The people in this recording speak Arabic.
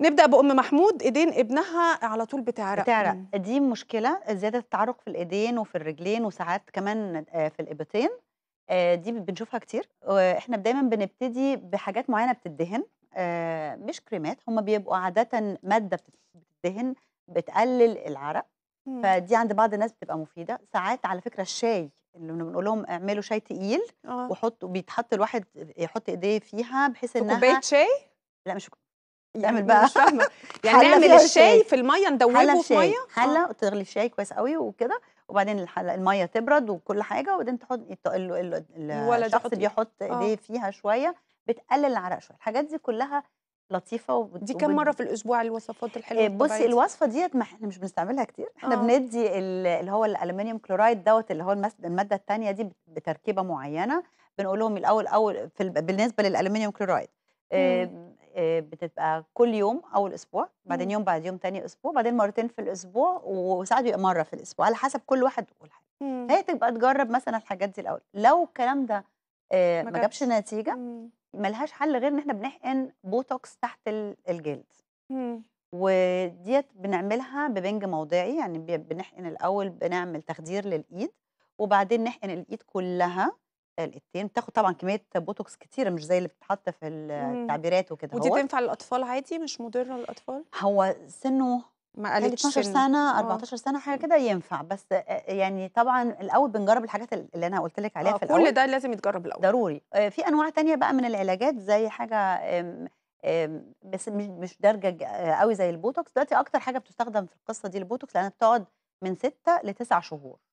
نبدا بام محمود ايدين ابنها على طول بتعرق بتعرق دي مشكله زياده التعرق في الايدين وفي الرجلين وساعات كمان آه، في الابطين آه، دي بنشوفها كتير احنا دايما بنبتدي بحاجات معينه بتدهن آه، مش كريمات هم بيبقوا عاده ماده بتدهن بتقلل العرق فدي عند بعض الناس بتبقى مفيده ساعات على فكره الشاي اللي بنقول لهم اعملوا شاي تقيل وحطوا بيتحط الواحد يحط ايديه فيها بحيث انها كوبايه شاي لا مش نعمل بقى مش فاهمه يعني نعمل الشاي في الميه ندوبه في ميه حله آه. وتغلي الشاي كويس قوي وكده وبعدين الميه تبرد وكل حاجه وبعدين تحط الشخص بيحط آه. ايديه فيها شويه بتقلل العرق شويه الحاجات دي كلها لطيفه وب... دي كم مره في الاسبوع الوصفات الحلوه آه، بصي الوصفه ديت ما احنا مش بنستعملها كتير احنا أوه. بندي اللي هو الالومنيوم كلورايد دوت اللي هو الماده الثانيه دي بتركيبه معينه بنقول لهم الاول اول في بالنسبه للالومنيوم كلورايد آه، بتبقى كل يوم اول اسبوع بعدين يوم بعد يوم ثاني اسبوع بعدين مرتين في الاسبوع وساعات بيبقى مره في الاسبوع على حسب كل واحد والحاجه هي تبقى تجرب مثلا الحاجات دي الاول لو الكلام ده آه، ما جابش نتيجه ملهاش حل غير ان احنا بنحقن بوتوكس تحت الجلد وديت بنعملها ببنج موضعي يعني بنحقن الاول بنعمل تخدير للايد وبعدين نحقن الايد كلها القطين بتاخد طبعا كميه بوتوكس كتيره مش زي اللي بتتحط في إمم. التعبيرات وكده ودي تنفع للاطفال عادي مش مضره للاطفال هو سنه ما قالتش 12 سنه 14 آه. سنه حاجه كده ينفع بس آه، آه، يعني طبعا الاول بنجرب الحاجات اللي انا قلت لك عليها في الاول كل ده لازم يتجرب الاول ضروري في انواع تانية بقى من العلاجات زي حاجه بس مش دارجه قوي زي البوتوكس دلوقتي اكتر حاجه بتستخدم في القصه دي البوتوكس لانها بتقعد من 6 ل 9 شهور